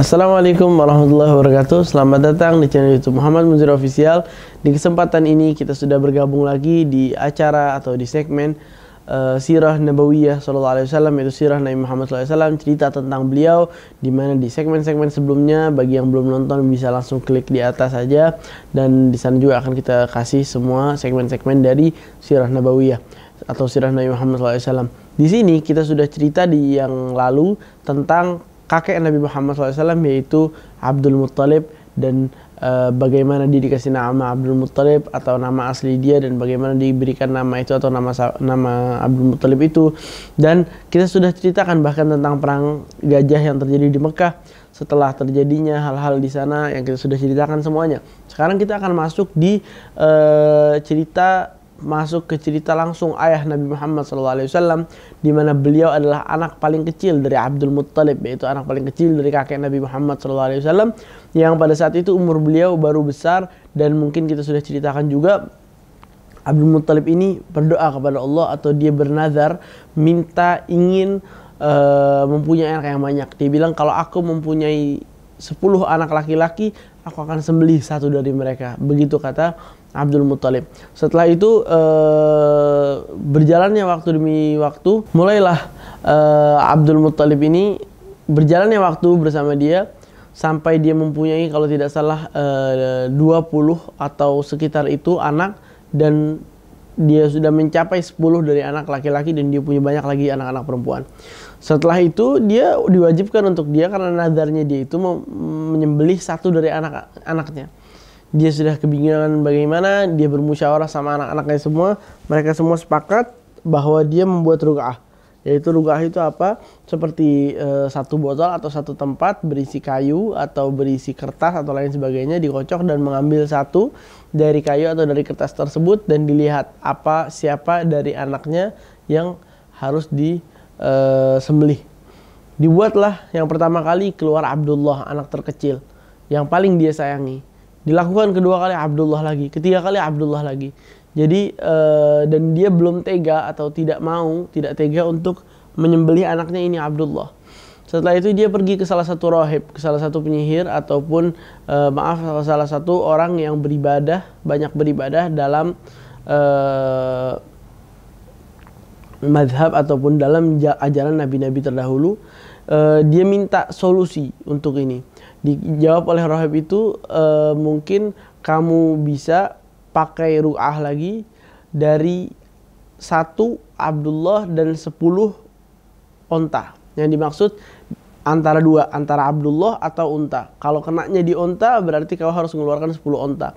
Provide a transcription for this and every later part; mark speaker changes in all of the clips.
Speaker 1: Assalamualaikum warahmatullahi wabarakatuh Selamat datang di channel youtube Muhammad Muzir Official Di kesempatan ini kita sudah bergabung lagi di acara atau di segmen uh, Sirah Nabawiyah Sallallahu Alaihi Wasallam Yaitu Sirah Nabi Muhammad Alaihi Wasallam. Cerita tentang beliau Dimana di segmen-segmen sebelumnya Bagi yang belum nonton bisa langsung klik di atas saja Dan di sana juga akan kita kasih semua segmen-segmen dari Sirah Nabawiyah Atau Sirah Nabi Muhammad SAW di sini kita sudah cerita di yang lalu tentang kakek Nabi Muhammad SAW yaitu Abdul Muttalib dan eh, bagaimana dia dikasih nama Abdul Muttalib atau nama asli dia dan bagaimana diberikan nama itu atau nama nama Abdul Muttalib itu dan kita sudah ceritakan bahkan tentang perang gajah yang terjadi di Mekah setelah terjadinya hal-hal di sana yang kita sudah ceritakan semuanya sekarang kita akan masuk di e, cerita masuk ke cerita langsung ayah Nabi Muhammad SAW di mana beliau adalah anak paling kecil dari Abdul Muttalib yaitu anak paling kecil dari kakek Nabi Muhammad SAW yang pada saat itu umur beliau baru besar dan mungkin kita sudah ceritakan juga Abdul Muttalib ini berdoa kepada Allah atau dia bernazar minta ingin uh, mempunyai anak yang banyak dia bilang kalau aku mempunyai 10 anak laki-laki aku akan sembelih satu dari mereka begitu kata Abdul Muthalib. Setelah itu eh, berjalannya waktu demi waktu, mulailah eh, Abdul Muthalib ini berjalannya waktu bersama dia sampai dia mempunyai kalau tidak salah eh, 20 atau sekitar itu anak dan dia sudah mencapai 10 dari anak laki-laki dan dia punya banyak lagi anak-anak perempuan. Setelah itu dia diwajibkan untuk dia karena nadarnya dia itu menyembelih satu dari anak-anaknya dia sudah kebingungan bagaimana dia bermusyawarah sama anak-anaknya semua mereka semua sepakat bahwa dia membuat rugah yaitu rugah itu apa seperti e, satu botol atau satu tempat berisi kayu atau berisi kertas atau lain sebagainya dikocok dan mengambil satu dari kayu atau dari kertas tersebut dan dilihat apa siapa dari anaknya yang harus disembelih eh, dibuatlah yang pertama kali keluar Abdullah anak terkecil yang paling dia sayangi Dilakukan kedua kali Abdullah lagi, ketiga kali Abdullah lagi. Jadi uh, dan dia belum tega atau tidak mau, tidak tega untuk menyembelih anaknya ini Abdullah. Setelah itu dia pergi ke salah satu rohib, ke salah satu penyihir ataupun e, maaf salah satu orang yang beribadah banyak beribadah dalam e, madhab ataupun dalam ajaran nabi-nabi terdahulu uh, dia minta solusi untuk ini. Dijawab oleh rohib itu uh, mungkin kamu bisa pakai ru'ah lagi dari satu Abdullah dan sepuluh onta. Yang dimaksud antara dua, antara Abdullah atau unta. Kalau kenaknya di onta berarti kau harus mengeluarkan sepuluh onta.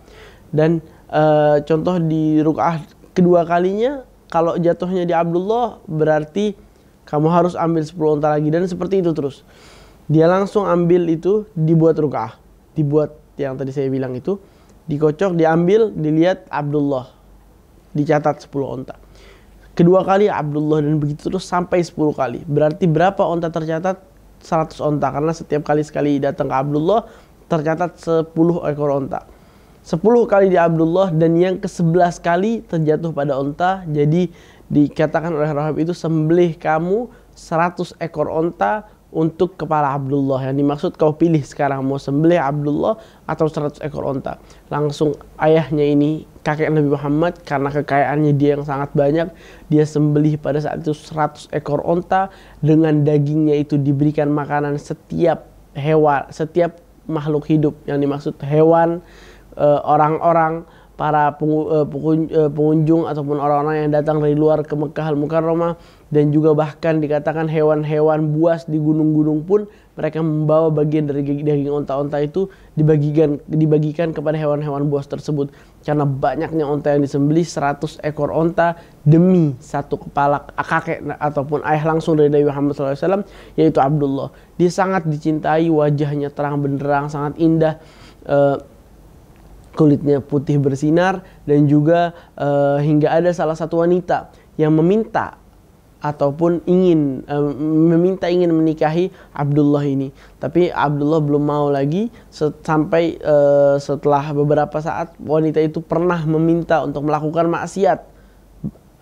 Speaker 1: Dan e, contoh di ruqah kedua kalinya kalau jatuhnya di Abdullah berarti kamu harus ambil 10 unta lagi dan seperti itu terus. Dia langsung ambil itu dibuat rukah, dibuat yang tadi saya bilang itu dikocok, diambil, dilihat Abdullah dicatat 10 unta. Kedua kali Abdullah dan begitu terus sampai 10 kali. Berarti berapa unta tercatat? 100 unta karena setiap kali sekali datang ke Abdullah tercatat 10 ekor unta. 10 kali di Abdullah dan yang ke-11 kali terjatuh pada unta jadi dikatakan oleh Rahab itu sembelih kamu 100 ekor onta untuk kepala Abdullah yang dimaksud kau pilih sekarang mau sembelih Abdullah atau 100 ekor onta langsung ayahnya ini kakek Nabi Muhammad karena kekayaannya dia yang sangat banyak dia sembelih pada saat itu 100 ekor onta dengan dagingnya itu diberikan makanan setiap hewan setiap makhluk hidup yang dimaksud hewan eh, orang-orang e, para eh, eh, pengunjung ataupun orang-orang yang datang dari luar ke Mekah Al-Mukarramah dan juga bahkan dikatakan hewan-hewan buas di gunung-gunung pun mereka membawa bagian dari daging onta onta itu dibagikan dibagikan kepada hewan-hewan buas tersebut karena banyaknya onta yang disembelih 100 ekor onta demi satu kepala kakek ataupun ayah langsung dari Nabi Muhammad SAW yaitu Abdullah dia sangat dicintai wajahnya terang benderang sangat indah eh, kulitnya putih bersinar dan juga uh, hingga ada salah satu wanita yang meminta ataupun ingin uh, meminta ingin menikahi Abdullah ini. Tapi Abdullah belum mau lagi set, sampai uh, setelah beberapa saat wanita itu pernah meminta untuk melakukan maksiat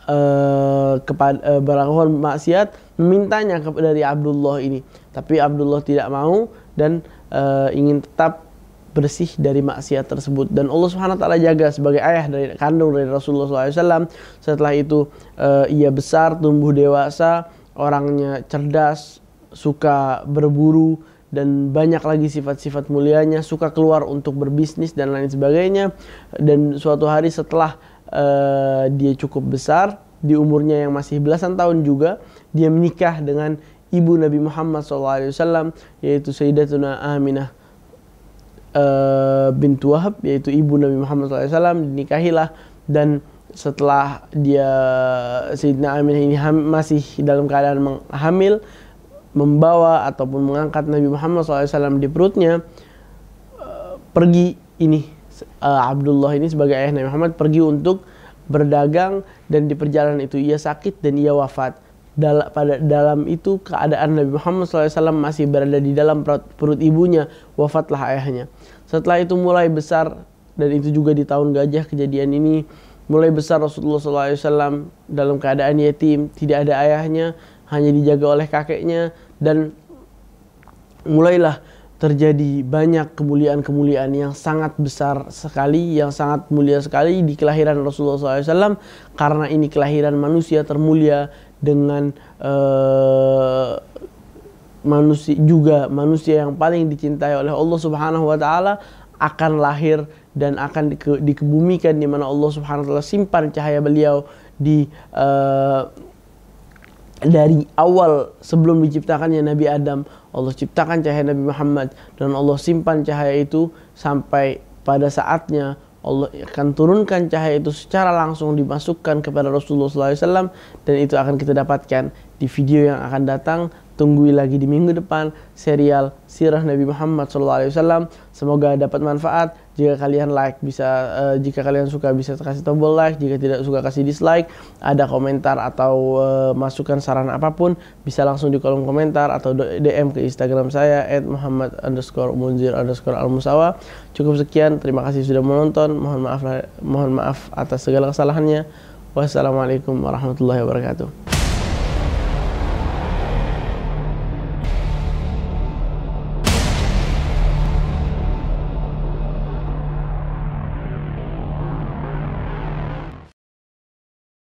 Speaker 1: uh, kepada uh, berlakukan maksiat memintanya dari Abdullah ini. Tapi Abdullah tidak mau dan uh, ingin tetap bersih dari maksiat tersebut dan Allah Subhanahu wa taala jaga sebagai ayah dari kandung dari Rasulullah SAW setelah itu uh, ia besar tumbuh dewasa orangnya cerdas suka berburu dan banyak lagi sifat-sifat mulianya suka keluar untuk berbisnis dan lain sebagainya dan suatu hari setelah uh, dia cukup besar di umurnya yang masih belasan tahun juga dia menikah dengan ibu Nabi Muhammad SAW yaitu Sayyidatuna Aminah Bintuahab eh, bintu Wahab yaitu ibu Nabi Muhammad SAW dinikahilah dan setelah dia Sayyidina Amin ini ham, masih dalam keadaan menghamil membawa ataupun mengangkat Nabi Muhammad SAW di perutnya e, pergi ini e, Abdullah ini sebagai ayah Nabi Muhammad pergi untuk berdagang dan di perjalanan itu ia sakit dan ia wafat dalam pada dalam itu keadaan Nabi Muhammad SAW masih berada di dalam perut ibunya wafatlah ayahnya setelah itu mulai besar dan itu juga di tahun gajah kejadian ini mulai besar Rasulullah SAW dalam keadaan yatim tidak ada ayahnya hanya dijaga oleh kakeknya dan mulailah terjadi banyak kemuliaan-kemuliaan yang sangat besar sekali, yang sangat mulia sekali di kelahiran Rasulullah SAW karena ini kelahiran manusia termulia dengan uh, manusia juga manusia yang paling dicintai oleh Allah Subhanahu wa taala akan lahir dan akan dike, dikebumikan di mana Allah Subhanahu wa taala simpan cahaya beliau di uh, dari awal sebelum diciptakannya Nabi Adam, Allah ciptakan cahaya Nabi Muhammad dan Allah simpan cahaya itu sampai pada saatnya Allah akan turunkan cahaya itu secara langsung dimasukkan kepada Rasulullah SAW dan itu akan kita dapatkan di video yang akan datang. Tunggu lagi di minggu depan serial Sirah Nabi Muhammad SAW. Semoga dapat manfaat jika kalian like bisa uh, jika kalian suka bisa kasih tombol like, jika tidak suka kasih dislike. Ada komentar atau uh, masukan saran apapun bisa langsung di kolom komentar atau DM ke Instagram saya Al @muhammad_munzir_almusawa. Cukup sekian, terima kasih sudah menonton. Mohon maaf mohon maaf atas segala kesalahannya. Wassalamualaikum warahmatullahi wabarakatuh.